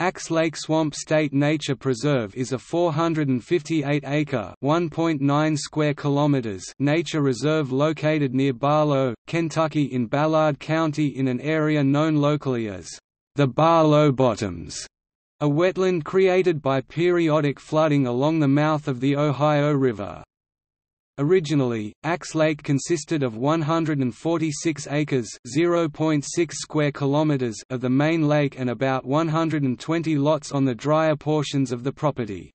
Axe Lake Swamp State Nature Preserve is a 458-acre (1.9 square kilometers) nature reserve located near Barlow, Kentucky in Ballard County in an area known locally as the Barlow Bottoms, a wetland created by periodic flooding along the mouth of the Ohio River. Originally, Axe Lake consisted of 146 acres (0.6 square kilometers) of the main lake and about 120 lots on the drier portions of the property.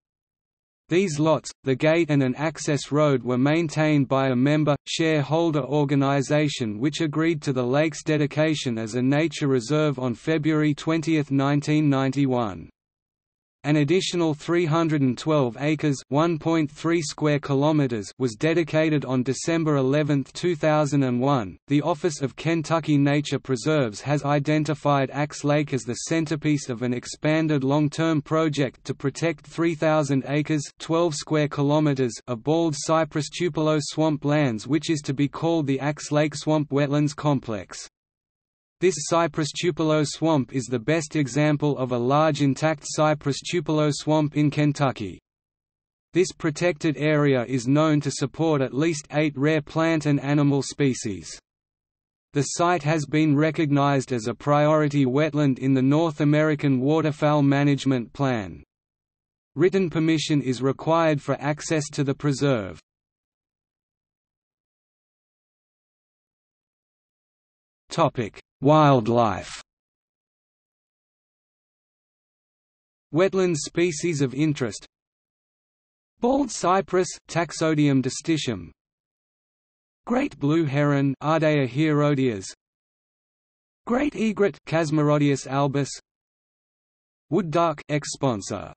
These lots, the gate and an access road were maintained by a member, shareholder organization which agreed to the lake's dedication as a nature reserve on February 20, 1991. An additional 312 acres (1.3 square kilometers) was dedicated on December 11, 2001. The Office of Kentucky Nature Preserves has identified Axe Lake as the centerpiece of an expanded long-term project to protect 3000 acres (12 square kilometers) of bald cypress tupelo swamp lands which is to be called the Axe Lake Swamp Wetlands Complex. This cypress tupelo swamp is the best example of a large intact cypress tupelo swamp in Kentucky. This protected area is known to support at least eight rare plant and animal species. The site has been recognized as a priority wetland in the North American Waterfowl Management Plan. Written permission is required for access to the preserve. Wildlife Wetland species of interest Bald cypress Taxodium distichum Great blue heron Ardea herodias Great egret Casmerodius albus Wood duck Exponsa